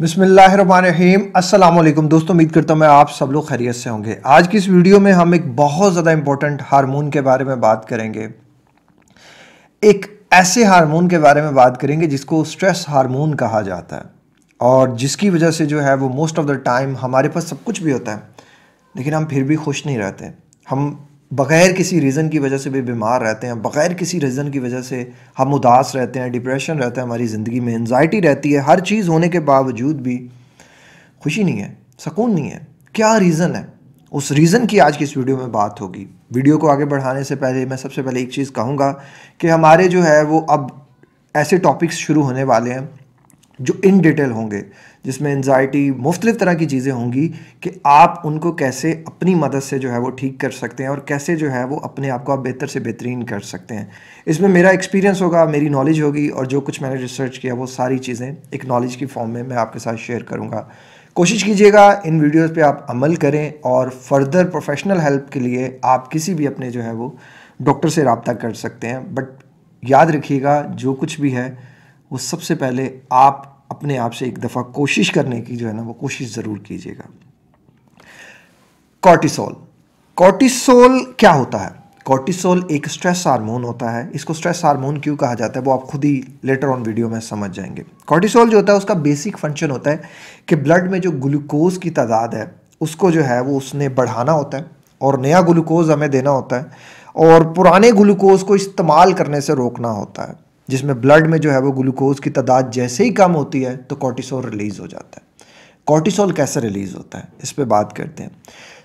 बिसमीम अल्लाम दोस्तों उम्मीद करता हूँ मैं आप सब लोग खैरियत से होंगे आज की इस वीडियो में हम एक बहुत ज़्यादा इम्पोर्टेंट हारमोन के बारे में बात करेंगे एक ऐसे हारमोन के बारे में बात करेंगे जिसको स्ट्रेस हारमोन कहा जाता है और जिसकी वजह से जो है वो मोस्ट ऑफ़ द टाइम हमारे पास सब कुछ भी होता है लेकिन हम फिर भी खुश नहीं रहते हम बग़ैर किसी रीज़न की वजह से भी बीमार रहते हैं बग़ैर किसी रीज़न की वजह से हम उदास रहते हैं डिप्रेशन रहता है हमारी ज़िंदगी में एनजाइटी रहती है हर चीज़ होने के बावजूद भी खुशी नहीं है सुकून नहीं है क्या रीज़न है उस रीज़न की आज की इस वीडियो में बात होगी वीडियो को आगे बढ़ाने से पहले मैं सबसे पहले एक चीज़ कहूँगा कि हमारे जो है वो अब ऐसे टॉपिक्स शुरू होने वाले हैं जो इन डिटेल होंगे जिसमें एनजाइटी मुख्तलिफ़ तरह की चीज़ें होंगी कि आप उनको कैसे अपनी मदद से जो है वो ठीक कर सकते हैं और कैसे जो है वो अपने आप को आप बेहतर से बेहतरीन कर सकते हैं इसमें मेरा एक्सपीरियंस होगा मेरी नॉलेज होगी और जो कुछ मैंने रिसर्च किया वो सारी चीज़ें एक नॉलेज की फॉर्म में मैं आपके साथ शेयर करूँगा कोशिश कीजिएगा इन वीडियोज़ पर आप अमल करें और फर्दर प्रोफेशनल हेल्प के लिए आप किसी भी अपने जो है वो डॉक्टर से रबता कर सकते हैं बट याद रखिएगा जो कुछ भी है वो सबसे पहले आप अपने आप से एक दफ़ा कोशिश करने की जो है ना वो कोशिश ज़रूर कीजिएगा कॉर्टिसोल कॉर्टिसोल क्या होता है कॉर्टिसोल एक स्ट्रेस हार्मोन होता है इसको स्ट्रेस हार्मोन क्यों कहा जाता है वो आप खुद ही लेटर ऑन वीडियो में समझ जाएंगे कॉर्टिसोल जो होता है उसका बेसिक फंक्शन होता है कि ब्लड में जो ग्लूकोज की तादाद है उसको जो है वो उसने बढ़ाना होता है और नया ग्लूकोज हमें देना होता है और पुराने ग्लूकोज को इस्तेमाल करने से रोकना होता है जिसमें ब्लड में जो है वो ग्लूकोज की तादाद जैसे ही कम होती है तो कॉर्टिसोल रिलीज़ हो जाता है कॉर्टिसोल कैसे रिलीज़ होता है इस पर बात करते हैं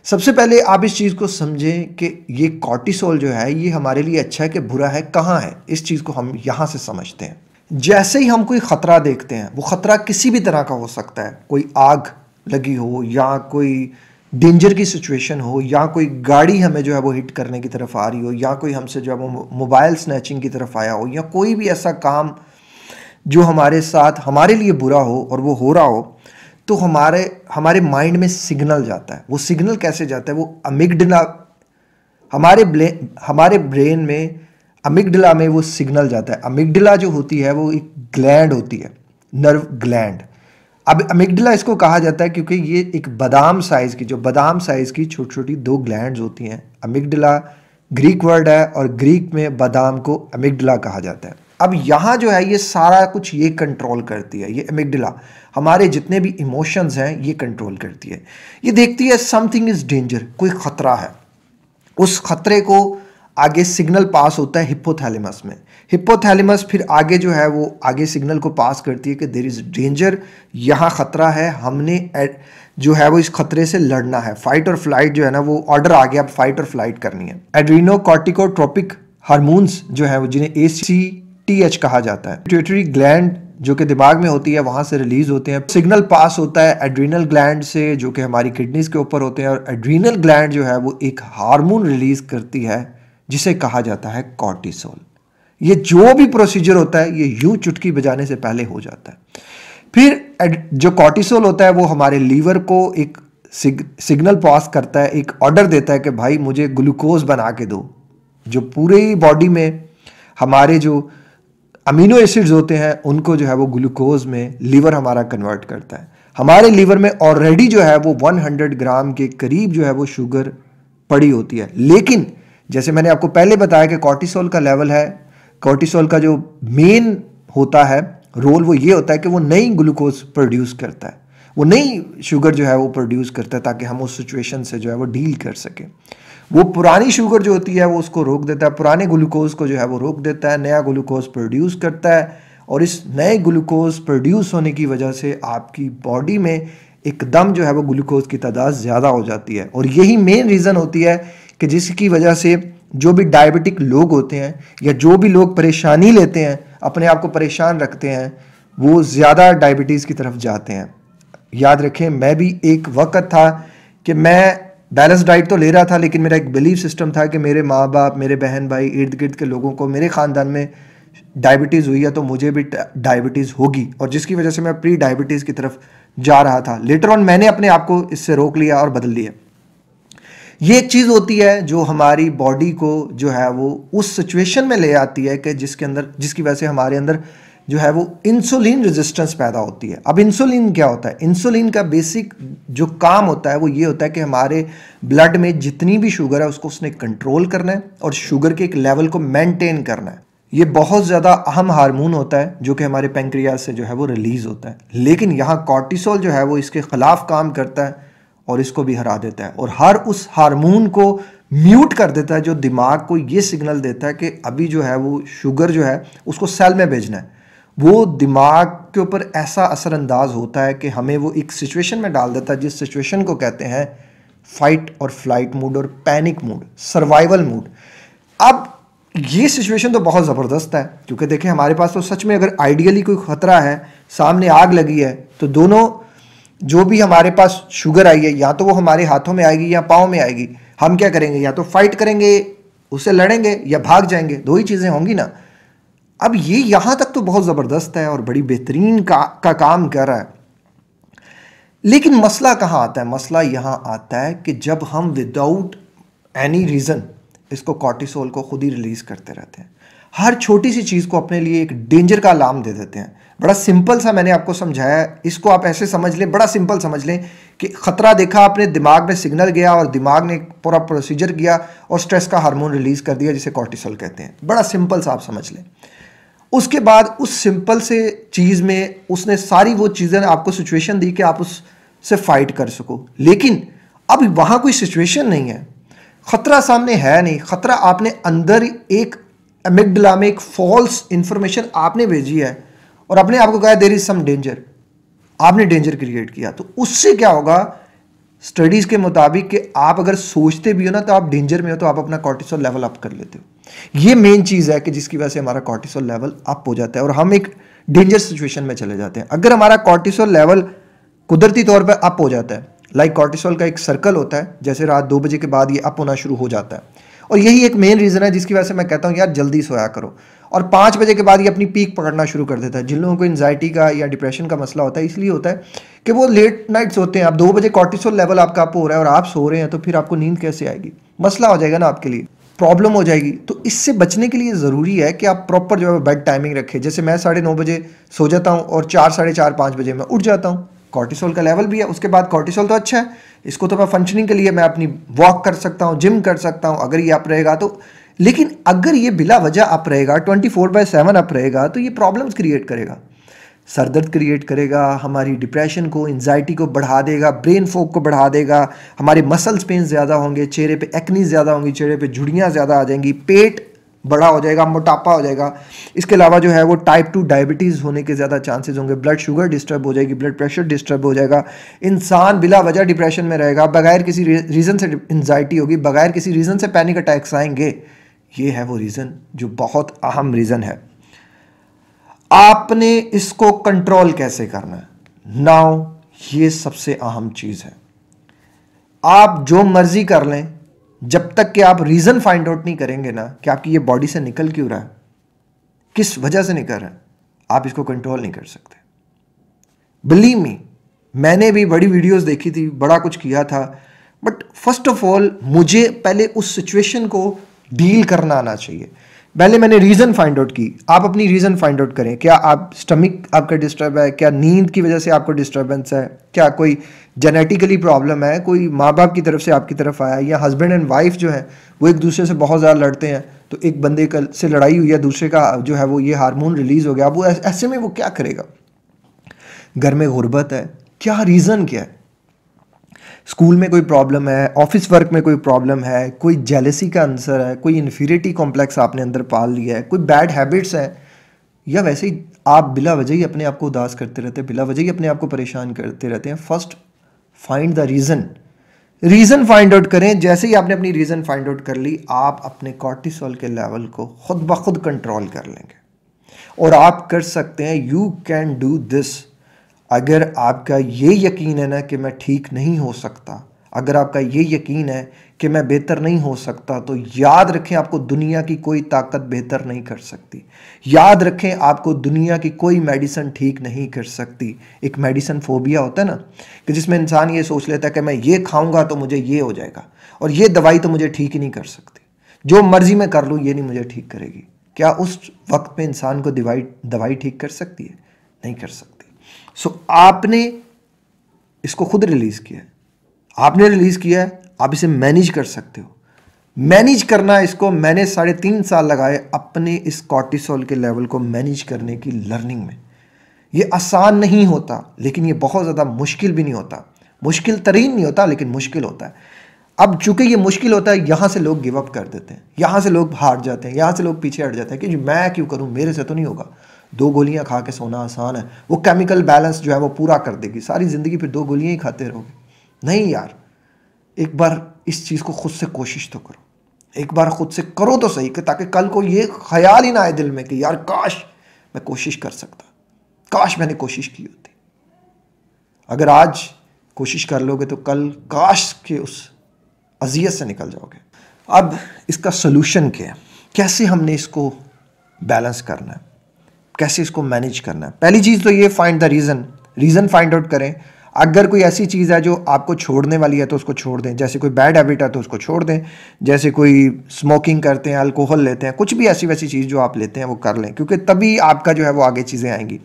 सबसे पहले आप इस चीज़ को समझें कि ये कॉर्टिसोल जो है ये हमारे लिए अच्छा है कि बुरा है कहाँ है इस चीज़ को हम यहाँ से समझते हैं जैसे ही हम कोई ख़तरा देखते हैं वो ख़तरा किसी भी तरह का हो सकता है कोई आग लगी हो या कोई डेंजर की सिचुएशन हो या कोई गाड़ी हमें जो है वो हिट करने की तरफ आ रही हो या कोई हमसे जो है वो मोबाइल स्नैचिंग की तरफ आया हो या कोई भी ऐसा काम जो हमारे साथ हमारे लिए बुरा हो और वो हो रहा हो तो हमारे हमारे माइंड में सिग्नल जाता है वो सिग्नल कैसे जाता है वो अमिगडला हमारे ब्ले हमारे ब्रेन में अमिगडला में वो सिग्नल जाता है अमिगडला जो होती है वो एक ग्लैंड होती है नर्व ग्लैंड अब अमिगडला इसको कहा जाता है क्योंकि ये एक बादाम साइज़ की जो बादाम साइज़ की छोटी छोटी दो ग्लैंड होती हैं अमिगडला ग्रीक वर्ड है और ग्रीक में बादाम को अमिगडला कहा जाता है अब यहाँ जो है ये सारा कुछ ये कंट्रोल करती है ये अमिगडला हमारे जितने भी इमोशंस हैं ये कंट्रोल करती है ये देखती है समथिंग इज़ डेंजर कोई ख़तरा है उस ख़तरे को आगे सिग्नल पास होता है हिप्पोथैलेमस में हिपोथैलिमस फिर आगे जो है वो आगे सिग्नल को पास करती है कि देर इज़ डेंजर यहाँ ख़तरा है हमने जो है वो इस खतरे से लड़ना है फाइट और फ्लाइट जो है ना वो ऑर्डर आ गया अब फाइट और फ्लाइट करनी है एड्रीनो कॉर्टिकोट्रोपिक हारमोन्स जो है वो जिन्हें ए सी टी एच कहा जाता है ट्यूटरी ग्लैंड जो कि दिमाग में होती है वहाँ से रिलीज होते हैं सिग्नल पास होता है एड्रीनल ग्लैंड से जो कि हमारी किडनीज के ऊपर होते हैं और एड्रीनल ग्लैंड जो है वो एक हार्मोन रिलीज करती है जिसे कहा जाता है कॉर्टिसोल ये जो भी प्रोसीजर होता है ये यूं चुटकी बजाने से पहले हो जाता है फिर जो कॉर्टिसोल होता है वो हमारे लीवर को एक सिग, सिग्नल पास करता है एक ऑर्डर देता है कि भाई मुझे ग्लूकोज बना के दो जो पूरे बॉडी में हमारे जो अमीनो एसिड्स होते हैं उनको जो है वो ग्लूकोज में लीवर हमारा कन्वर्ट करता है हमारे लीवर में ऑलरेडी जो है वो 100 ग्राम के करीब जो है वो शुगर पड़ी होती है लेकिन जैसे मैंने आपको पहले बताया कि कॉर्टिसोल का लेवल है कॉर्टिसोल का जो मेन होता है रोल वो ये होता है कि वो नई ग्लूकोज प्रोड्यूस करता है वो नई शुगर जो है वो प्रोड्यूस करता है ताकि हम उस सिचुएशन से जो है वो डील कर सकें वो पुरानी शुगर जो होती है वो उसको रोक देता है पुराने ग्लूकोज को जो है वो रोक देता है नया ग्लूकोज प्रोड्यूस करता है और इस नए ग्लूकोज प्रोड्यूस होने की वजह से आपकी बॉडी में एकदम जो है वो ग्लूकोज की तादाद ज़्यादा हो जाती है और यही मेन रीज़न होती है कि जिसकी वजह से जो भी डायबिटिक लोग होते हैं या जो भी लोग परेशानी लेते हैं अपने आप को परेशान रखते हैं वो ज़्यादा डायबिटीज़ की तरफ जाते हैं याद रखें मैं भी एक वक्त था कि मैं बैलेंस डाइट तो ले रहा था लेकिन मेरा एक बिलीव सिस्टम था कि मेरे माँ बाप मेरे बहन भाई इर्द गिर्द के लोगों को मेरे ख़ानदान में डायबिटीज़ हुई है तो मुझे भी डायबिटीज़ होगी और जिसकी वजह से मैं प्री डायबिटीज़ की तरफ जा रहा था लेटर ऑन मैंने अपने आप को इससे रोक लिया और बदल लिया ये एक चीज़ होती है जो हमारी बॉडी को जो है वो उस सिचुएशन में ले आती है कि जिसके अंदर जिसकी वजह से हमारे अंदर जो है वो इंसुलिन रेजिस्टेंस पैदा होती है अब इंसुलिन क्या होता है इंसुलिन का बेसिक जो काम होता है वो ये होता है कि हमारे ब्लड में जितनी भी शुगर है उसको उसने कंट्रोल करना है और शुगर के एक लेवल को मेंटेन करना है ये बहुत ज़्यादा अहम हार्मोन होता है जो कि हमारे पेंक्रिया से जो है वो रिलीज़ होता है लेकिन यहाँ कॉर्टिसोल जो है वो इसके ख़िलाफ़ काम करता है और इसको भी हरा देता है और हर उस हार्मोन को म्यूट कर देता है जो दिमाग को ये सिग्नल देता है कि अभी जो है वो शुगर जो है उसको सेल में भेजना है वो दिमाग के ऊपर ऐसा असरअंदाज होता है कि हमें वो एक सिचुएशन में डाल देता है जिस सिचुएशन को कहते हैं फाइट और फ्लाइट मूड और पैनिक मूड सर्वाइवल मूड अब ये सिचुएशन तो बहुत ज़बरदस्त है क्योंकि देखें हमारे पास तो सच में अगर आइडियली कोई ख़तरा है सामने आग लगी है तो दोनों जो भी हमारे पास शुगर आई है या तो वो हमारे हाथों में आएगी या पाँव में आएगी हम क्या करेंगे या तो फाइट करेंगे उससे लड़ेंगे या भाग जाएंगे दो ही चीज़ें होंगी ना अब ये यहां तक तो बहुत ज़बरदस्त है और बड़ी बेहतरीन का, का काम कर रहा है लेकिन मसला कहाँ आता है मसला यहां आता है कि जब हम विदाउट एनी रीज़न इसको कॉर्टिसोल को खुद ही रिलीज़ करते रहते हैं हर छोटी सी चीज़ को अपने लिए एक डेंजर का अलार्म दे देते हैं बड़ा सिंपल सा मैंने आपको समझाया इसको आप ऐसे समझ लें बड़ा सिंपल समझ लें कि खतरा देखा आपने दिमाग में सिग्नल गया और दिमाग ने पूरा प्रोसीजर किया और स्ट्रेस का हार्मोन रिलीज़ कर दिया जिसे कॉर्टिसल कहते हैं बड़ा सिंपल सा आप समझ लें उसके बाद उस सिंपल से चीज़ में उसने सारी वो चीज़ें आपको सिचुएशन दी कि आप उससे फाइट कर सको लेकिन अब वहाँ कोई सिचुएशन नहीं है ख़तरा सामने है नहीं ख़तरा आपने अंदर एक एमिगडला में एक फॉल्स इंफॉर्मेशन आपने भेजी है और अपने आप को कहा देर इज सम डेंजर आपने डेंजर क्रिएट किया तो उससे क्या होगा स्टडीज़ के मुताबिक कि आप अगर सोचते भी हो ना तो आप डेंजर में हो तो आप अपना कॉर्टिसोल लेवल अप कर लेते हो ये मेन चीज़ है कि जिसकी वजह से हमारा कॉर्टिसोल लेवल अप हो जाता है और हम एक डेंजर सिचुएशन में चले जाते हैं अगर हमारा कॉर्टिसोल लेवल कुदरती तौर पर अप हो जाता है लाइक like कॉर्टिसोल का एक सर्कल होता है जैसे रात दो बजे के बाद ये अप होना शुरू हो जाता है और यही एक मेन रीज़न है जिसकी वजह से मैं कहता हूँ यार जल्दी सोया करो और पाँच बजे के बाद ये अपनी पीक पकड़ना शुरू कर देता है जिन लोगों को एनजाइटी का या डिप्रेशन का मसला होता है इसलिए होता है कि वो लेट नाइट सोते हैं आप दो बजे कॉर्टिसोल लेवल आपका आप हो रहा है और आप सो रहे हैं तो फिर आपको नींद कैसे आएगी मसला हो जाएगा ना आपके लिए प्रॉब्लम हो जाएगी तो इससे बचने के लिए ज़रूरी है कि आप प्रॉपर जो है बेड टाइमिंग रखें जैसे मैं साढ़े नौ बजे सो जाता हूँ और चार साढ़े चार पाँच बजे मैं उठ जाता हूँ कॉर्टिसोल का लेवल भी है उसके बाद कॉर्टिसोल तो अच्छा है इसको तो मैं फंक्शनिंग के लिए मैं अपनी वॉक कर सकता हूँ जिम कर सकता हूँ अगर ये अप रहेगा तो लेकिन अगर ये बिला वजह अप रहेगा twenty four by seven up रहेगा तो ये प्रॉब्लम्स क्रिएट करेगा सर दर्द क्रिएट करेगा हमारी डिप्रेशन को एनजाइटी को बढ़ा देगा ब्रेन फोक को बढ़ा देगा हमारे मसल्स पेन ज़्यादा होंगे चेहरे पे एक्नी ज़्यादा होंगी चेहरे पे झुड़ियाँ ज़्यादा आ जाएंगी पेट बड़ा हो जाएगा मोटापा हो जाएगा इसके अलावा जो है वो टाइप टू डायबिटीज़ होने के ज़्यादा चांसेस होंगे ब्लड शुगर डिस्टर्ब हो जाएगी ब्लड प्रेशर डिस्टर्ब हो जाएगा इंसान बिला वजह डिप्रेशन में रहेगा बगैर किसी रीज़न से एनजाइटी होगी बगैर किसी रीज़न से पैनिक अटैक्स आएंगे ये है वो रीज़न जो बहुत अहम रीज़न है आपने इसको कंट्रोल कैसे करना है नाउ ये सबसे अहम चीज़ है आप जो मर्ज़ी कर लें जब तक कि आप रीज़न फाइंड आउट नहीं करेंगे ना कि आपकी ये बॉडी से निकल क्यों रहा है किस वजह से निकल रहा है आप इसको कंट्रोल नहीं कर सकते बिलीव मी मैंने भी बड़ी वीडियोस देखी थी बड़ा कुछ किया था बट फर्स्ट ऑफ ऑल मुझे पहले उस सिचुएशन को डील करना आना चाहिए पहले मैंने रीज़न फाइंड आउट की आप अपनी रीज़न फाइंड आउट करें क्या आप स्टमिक आपका डिस्टर्ब है क्या नींद की वजह से आपको डिस्टर्बेंस है क्या कोई जेनेटिकली प्रॉब्लम है कोई माँ बाप की तरफ से आपकी तरफ आया या हस्बैंड एंड वाइफ जो है वो एक दूसरे से बहुत ज़्यादा लड़ते हैं तो एक बंदे का से लड़ाई हुई या दूसरे का जो है वो ये हारमोन रिलीज़ हो गया वो ऐसे में वो क्या करेगा घर में गुर्बत है क्या रीज़न क्या है स्कूल में कोई प्रॉब्लम है ऑफिस वर्क में कोई प्रॉब्लम है कोई जेलेसी का आंसर है कोई इन्फीरिटी कॉम्प्लेक्स आपने अंदर पाल लिया है कोई बैड हैबिट्स हैं या वैसे ही आप बिला वजह ही अपने आप को उदास करते रहते हैं बिला वजह ही अपने आप को परेशान करते रहते हैं first find the reason reason find out करें जैसे ही आपने अपनी रीज़न फाइंड आउट कर ली आप अपने कॉर्टिसोल के लेवल को खुद ब खुद कंट्रोल कर लेंगे और आप कर सकते हैं यू कैन डू दिस अगर आपका ये यकीन है ना कि मैं ठीक नहीं हो सकता अगर आपका ये यकीन है कि मैं बेहतर नहीं हो सकता तो याद रखें आपको दुनिया की कोई ताकत बेहतर नहीं कर सकती याद रखें आपको दुनिया की कोई मेडिसन ठीक नहीं कर सकती एक मेडिसन फोबिया होता है ना कि जिसमें इंसान ये सोच लेता है कि मैं ये खाऊंगा तो मुझे ये हो जाएगा और ये दवाई तो मुझे ठीक ही नहीं कर सकती जो मर्जी मैं कर लूँ ये नहीं मुझे ठीक करेगी क्या उस वक्त में इंसान को दवाई दवाई ठीक कर सकती है नहीं कर सकती सो आपने इसको खुद रिलीज़ किया है आपने रिलीज़ किया है आप इसे मैनेज कर सकते हो मैनेज करना इसको मैंने साढ़े तीन साल लगाए अपने इस कॉर्टिसोल के लेवल को मैनेज करने की लर्निंग में ये आसान नहीं होता लेकिन ये बहुत ज़्यादा मुश्किल भी नहीं होता मुश्किल तरीन नहीं होता लेकिन मुश्किल होता है अब चूंकि ये मुश्किल होता है यहाँ से लोग गिवअप कर देते हैं यहाँ से लोग हार जाते हैं यहाँ से लोग पीछे हट जाते हैं कि मैं क्यों करूँ मेरे से तो नहीं होगा दो गोलियां खा के सोना आसान है वो केमिकल बैलेंस जो है वो पूरा कर देगी सारी ज़िंदगी फिर दो गोलियां ही खाते रहोगे नहीं यार एक बार इस चीज़ को खुद से कोशिश तो करो एक बार खुद से करो तो सही कि ताकि कल को ये ख्याल ही ना आए दिल में कि यार काश मैं कोशिश कर सकता काश मैंने कोशिश की होती अगर आज कोशिश कर लोगे तो कल काश के उस अजियत से निकल जाओगे अब इसका सोल्यूशन क्या है कैसे हमने इसको बैलेंस करना है कैसे इसको मैनेज करना है पहली चीज़ तो ये find the reason reason find out करें अगर कोई ऐसी चीज़ है जो आपको छोड़ने वाली है तो उसको छोड़ दें जैसे कोई बैड हैबिट है तो उसको छोड़ दें जैसे कोई स्मोकिंग करते हैं अल्कोहल लेते हैं कुछ भी ऐसी वैसी चीज़ जो आप लेते हैं वो कर लें क्योंकि तभी आपका जो है वो आगे चीज़ें आएंगी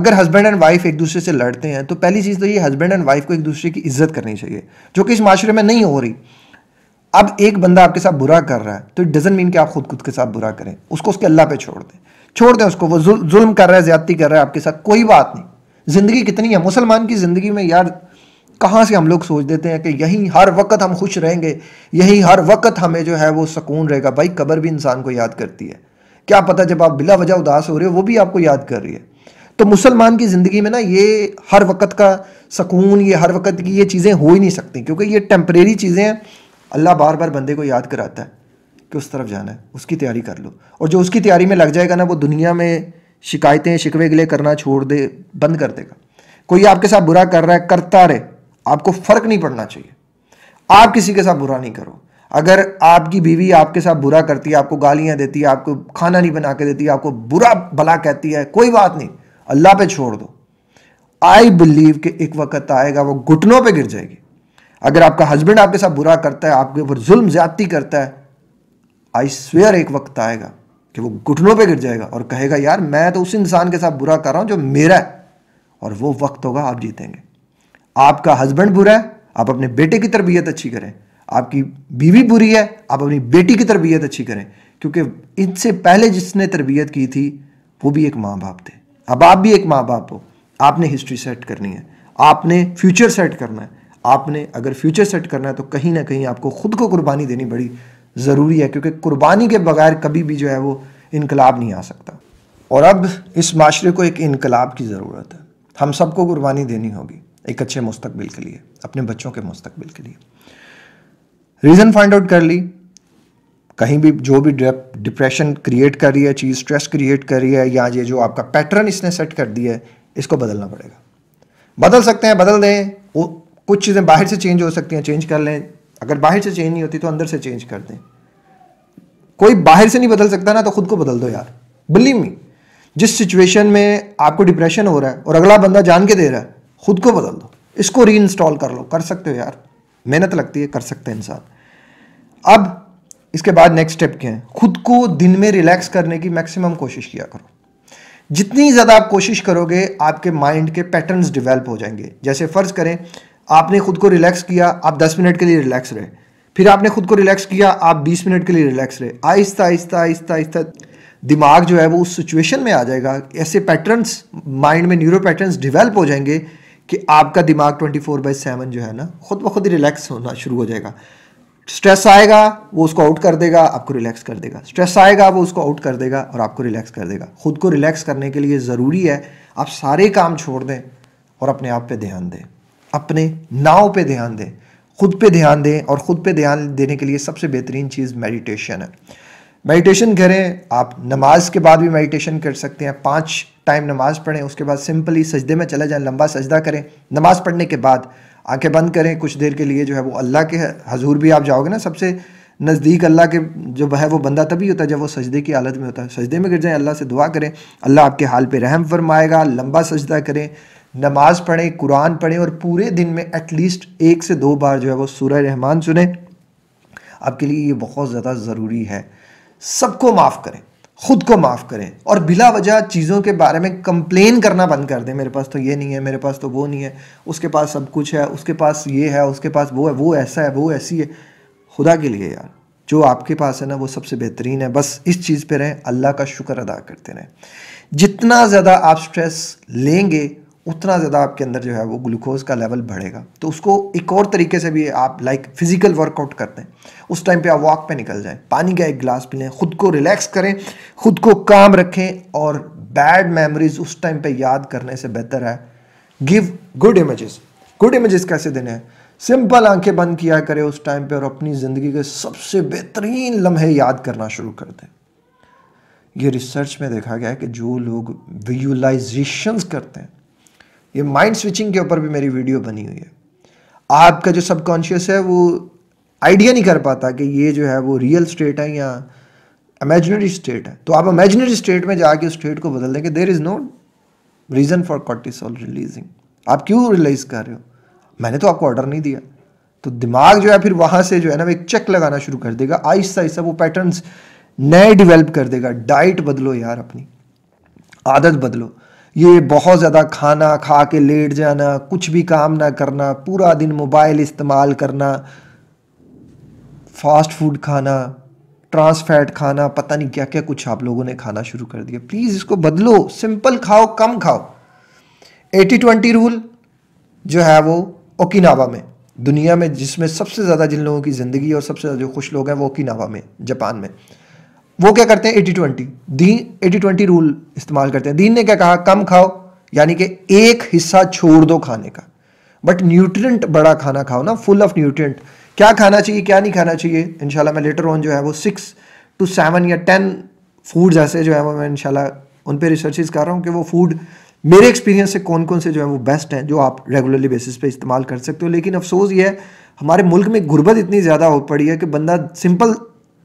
अगर हस्बैंड एंड वाइफ एक दूसरे से लड़ते हैं तो पहली चीज़ तो ये हस्बैंड एंड वाइफ को एक दूसरे की इज्जत करनी चाहिए जो कि इस माशरे में नहीं हो रही अब एक बंदा आपके साथ बुरा कर रहा है तो इट डजेंट मीन कि आप खुद खुद के साथ बुरा करें उसको उसके अल्लाह पे छोड़ दें छोड़ दें उसको वो जुल, जुल्म कर रहा है ज्यादती कर रहा है आपके साथ कोई बात नहीं ज़िंदगी कितनी है मुसलमान की ज़िंदगी में यार कहाँ से हम लोग सोच देते हैं कि यहीं हर वक्त हम खुश रहेंगे यहीं हर वक्त हमें जो है वो सुकून रहेगा भाई कबर भी इंसान को याद करती है क्या पता जब आप बिला वजह उदास हो रहे हो वो भी आपको याद कर रही है तो मुसलमान की ज़िंदगी में ना ये हर वक्त का सकून ये हर वक्त की ये चीज़ें हो ही नहीं सकती क्योंकि ये टेम्परेरी चीज़ें हैं अल्लाह बार बार बंदे को याद कराता है कि उस तरफ जाना है उसकी तैयारी कर लो और जो उसकी तैयारी में लग जाएगा ना वो दुनिया में शिकायतें शिकवे गले करना छोड़ दे बंद कर देगा कोई आपके साथ बुरा कर रहा है करता रहे आपको फ़र्क नहीं पड़ना चाहिए आप किसी के साथ बुरा नहीं करो अगर आपकी बीवी आपके साथ बुरा करती है आपको गालियाँ देती है आपको खाना नहीं बना के देती आपको बुरा भला कहती है कोई बात नहीं अल्लाह पे छोड़ दो आई बिलीव कि एक वक्त आएगा वो घुटनों पे गिर जाएगी अगर आपका हस्बैंड आपके साथ बुरा करता है आपके ऊपर जुल्म ज्यादती करता है आई स्वेयर एक वक्त आएगा कि वो घुटनों पे गिर जाएगा और कहेगा यार मैं तो उस इंसान के साथ बुरा कर रहा हूं जो मेरा है और वो वक्त होगा आप जीतेंगे आपका हस्बैंड बुरा है आप अपने बेटे की तरबियत अच्छी करें आपकी बीवी बुरी है आप अपनी बेटी की तरबियत अच्छी करें क्योंकि इससे पहले जिसने तरबियत की थी वो भी एक माँ बाप थे अब आप भी एक माँ बाप हो आपने हिस्ट्री सेट करनी है आपने फ्यूचर सेट करना है आपने अगर फ्यूचर सेट करना है तो कहीं ना कहीं आपको खुद को कुर्बानी देनी पड़ी ज़रूरी है क्योंकि कुर्बानी के बगैर कभी भी जो है वो इनकलाब नहीं आ सकता और अब इस माशरे को एक इनकलाब की ज़रूरत है हम सबको कुर्बानी देनी होगी एक अच्छे मुस्तबिल के लिए अपने बच्चों के मुस्तबिल के लिए रीज़न फाइंड आउट कर ली कहीं भी जो भी डिप्रेशन क्रिएट कर रही है चीज़ स्ट्रेस क्रिएट कर रही है या ये जो आपका पैटर्न इसने सेट कर दिया है इसको बदलना पड़ेगा बदल सकते हैं बदल दें वो कुछ चीज़ें बाहर से चेंज हो सकती हैं चेंज कर लें अगर बाहर से चेंज नहीं होती तो अंदर से चेंज कर दें कोई बाहर से नहीं बदल सकता ना तो खुद को बदल दो यार बिलीव मी जिस सिचुएशन में आपको डिप्रेशन हो रहा है और अगला बंदा जान के दे रहा है खुद को बदल दो इसको री इंस्टॉल कर लो कर सकते हो यार मेहनत लगती है कर सकते हैं इंसान अब इसके बाद नेक्स्ट स्टेप क्या है खुद को दिन में रिलैक्स करने की मैक्सिमम कोशिश किया करो जितनी ज़्यादा आप कोशिश करोगे आपके माइंड के पैटर्न्स डेवलप हो जाएंगे जैसे फ़र्ज़ करें आपने खुद को रिलैक्स किया आप दस मिनट के लिए रिलैक्स रहे फिर आपने खुद को रिलैक्स किया आप बीस मिनट के लिए रिलैक्स रहे आहिस्ता आहिस्ता आहिस्ता आहिस्ता दिमाग जो है वो उस सिचुएशन में आ जाएगा ऐसे पैटर्न्स माइंड में न्यूरो पैटर्न्स डिवेल्प हो जाएंगे कि आपका दिमाग 24 फोर बाई सेवन जो है ना खुद ब खुद रिलैक्स होना शुरू हो जाएगा स्ट्रेस आएगा वो उसको आउट कर देगा आपको रिलैक्स कर देगा स्ट्रेस आएगा वो उसको आउट कर देगा और आपको रिलैक्स कर देगा खुद को रिलैक्स करने के लिए ज़रूरी है आप सारे काम छोड़ दें और अपने आप पे ध्यान दें अपने नाव पे ध्यान दें खुद पे ध्यान दें और ख़ुद पे ध्यान देने के लिए सबसे बेहतरीन चीज़ मेडिटेशन है मेडिटेशन करें आप नमाज के बाद भी मेडिटेशन कर सकते हैं पाँच टाइम नमाज पढ़ें उसके बाद सिंपली सजदे में चले जाएं लंबा सजदा करें नमाज पढ़ने के बाद आंखें बंद करें कुछ देर के लिए जो है वो अल्लाह के हजूर भी आप जाओगे ना सबसे नज़दीक अल्लाह के जो है वो बंदा तभी होता है जब वो सजदे की हालत में होता है सजदे में गिर जाएँ अल्लाह से दुआ करें अल्लाह आपके हाल पर रहम फरमाएगा लंबा सजदा करें नमाज पढ़ें कुरान पढ़ें और पूरे दिन में एटलीस्ट एक से दो बार जो है वो सूर्य रहमान सुने आपके लिए ये बहुत ज़्यादा ज़रूरी है सबको माफ़ करें खुद को माफ़ करें और बिला वजह चीज़ों के बारे में कंप्लेन करना बंद कर दें मेरे पास तो ये नहीं है मेरे पास तो वो नहीं है उसके पास सब कुछ है उसके पास ये है उसके पास वो है वो ऐसा है वो ऐसी है खुदा के लिए यार जो आपके पास है ना वो सबसे बेहतरीन है बस इस चीज़ पे रहें अल्लाह का शुक्र अदा करते रहें जितना ज़्यादा आप स्ट्रेस लेंगे उतना ज़्यादा आपके अंदर जो है वो ग्लूकोज का लेवल बढ़ेगा तो उसको एक और तरीके से भी आप लाइक फिजिकल वर्कआउट करते हैं उस टाइम पे आप वॉक पे निकल जाएं पानी का एक गिलास पी लें खुद को रिलैक्स करें खुद को काम रखें और बैड मेमोरीज उस टाइम पे याद करने से बेहतर है give good images good images कैसे देने हैं सिंपल आंखें बंद किया करें उस टाइम पर और अपनी ज़िंदगी के सबसे बेहतरीन लम्हे याद करना शुरू कर दें ये रिसर्च में देखा गया है कि जो लोग विजुअलाइजेशंस करते हैं ये माइंड स्विचिंग के ऊपर भी मेरी वीडियो बनी हुई है आपका जो सबकॉन्शियस है वो आइडिया नहीं कर पाता कि ये जो है वो रियल स्टेट है या इमेजिनरी स्टेट है तो आप इमेजिनरी स्टेट में जाके उस स्टेट को बदल देंगे there is no reason for cortisol releasing आप क्यों रिलीज कर रहे हो मैंने तो आपको ऑर्डर नहीं दिया तो दिमाग जो है फिर वहां से जो है ना वो एक चेक लगाना शुरू कर देगा आहिस्ता आहिस्ता वो पैटर्न नए डिवेलप कर देगा डाइट बदलो यार अपनी आदत बदलो ये बहुत ज़्यादा खाना खा के लेट जाना कुछ भी काम ना करना पूरा दिन मोबाइल इस्तेमाल करना फास्ट फूड खाना ट्रांस फैट खाना पता नहीं क्या क्या कुछ आप लोगों ने खाना शुरू कर दिया प्लीज़ इसको बदलो सिंपल खाओ कम खाओ एटी ट्वेंटी रूल जो है वो ओकिनावा में दुनिया में जिसमें सबसे ज़्यादा जिन लोगों की ज़िंदगी और सबसे ज़्यादा जो खुश लोग हैं वो ओकिनावा में जापान में वो क्या करते हैं eighty twenty then eighty twenty rule इस्तेमाल करते हैं दीन ने क्या कहा कम खाओ यानी कि एक हिस्सा छोड़ दो खाने का बट न्यूट्रिएंट बड़ा खाना खाओ ना फुल ऑफ न्यूट्रिएंट क्या खाना चाहिए क्या नहीं खाना चाहिए इनशाला मैं लेटर ऑन जो है वो सिक्स टू सेवन या टेन फूड्स ऐसे जो है वो मैं इनशाला उन पर रिसर्चेज कर रहा हूँ कि वो फूड मेरे एक्सपीरियंस से कौन कौन से जो है वो बेस्ट हैं जो आप रेगुलरली बेसिस पे इस्तेमाल कर सकते हो लेकिन अफसोस ये है हमारे मुल्क में गुर्बत इतनी ज़्यादा हो पड़ी है कि बंदा सिंपल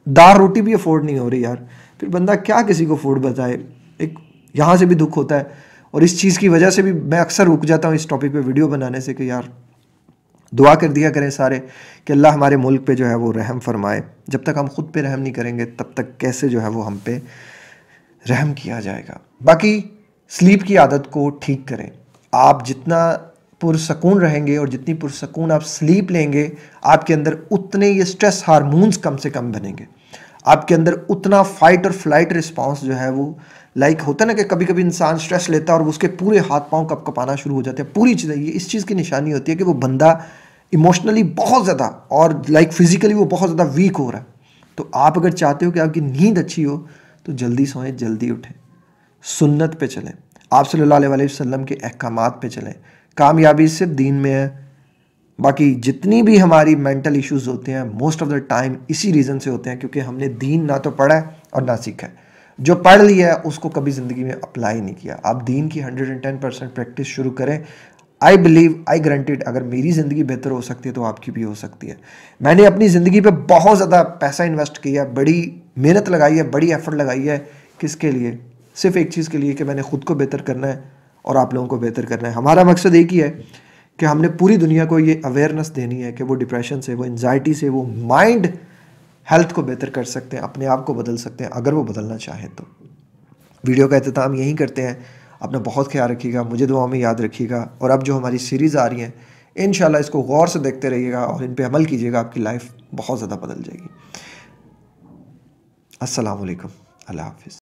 दार रोटी भी अफोर्ड नहीं हो रही यार फिर बंदा क्या किसी को फूड बताए एक यहाँ से भी दुख होता है और इस चीज़ की वजह से भी मैं अक्सर रुक जाता हूँ इस टॉपिक पे वीडियो बनाने से कि यार दुआ कर दिया करें सारे कि अल्लाह हमारे मुल्क पे जो है वो रहम फरमाए जब तक हम खुद पे रहम नहीं करेंगे तब तक कैसे जो है वो हम पे रहम किया जाएगा बाकी स्लीप की आदत को ठीक करें आप जितना पुरसकून रहेंगे और जितनी पुरसकून आप स्लीप लेंगे आपके अंदर उतने ये स्ट्रेस हारमोन्स कम से कम बनेंगे आपके अंदर उतना फाइट और फ्लाइट रिस्पांस जो है वो लाइक होता ना कि कभी कभी इंसान स्ट्रेस लेता है और उसके पूरे हाथ पाँव कप कपाना शुरू हो जाते हैं पूरी चीज़ें ये इस चीज़ की निशानी होती है कि वो बंदा इमोशनली बहुत ज़्यादा और लाइक फिज़िकली वो बहुत ज़्यादा वीक हो रहा है तो आप अगर चाहते हो कि आपकी नींद अच्छी हो तो जल्दी सोएं जल्दी उठें सुन्नत पे चलें आप सल्लल्लाहु अलैहि वसल्लम के अहकाम पे चलें कामयाबी सिर्फ दीन में है बाकी जितनी भी हमारी मेंटल इश्यूज होते हैं मोस्ट ऑफ द टाइम इसी रीज़न से होते हैं क्योंकि हमने दीन ना तो पढ़ा है और ना सीखा है जो पढ़ लिया है उसको कभी ज़िंदगी में अप्लाई नहीं किया आप दीन की 110 परसेंट प्रैक्टिस शुरू करें आई बिलीव आई ग्रंटेड अगर मेरी ज़िंदगी बेहतर हो सकती है तो आपकी भी हो सकती है मैंने अपनी ज़िंदगी पर बहुत ज़्यादा पैसा इन्वेस्ट किया बड़ी मेहनत लगाई है बड़ी एफर्ट लगाई है किसके लिए सिर्फ एक चीज़ के लिए कि मैंने खुद को बेहतर करना है और आप लोगों को बेहतर करना है हमारा मकसद एक ही है कि हमने पूरी दुनिया को ये अवेयरनेस देनी है कि वो डिप्रेशन से वो एनजाइटी से वो माइंड हेल्थ को बेहतर कर सकते हैं अपने आप को बदल सकते हैं अगर वो बदलना चाहें तो वीडियो का अहतमाम यहीं करते हैं अपना बहुत ख्याल रखिएगा मुझे दुआ में याद रखिएगा और अब जो हमारी सीरीज़ आ रही हैं इन इसको गौर से देखते रहिएगा और इन पर अमल कीजिएगा आपकी लाइफ बहुत ज़्यादा बदल जाएगी असलकम अल्लाह हाफ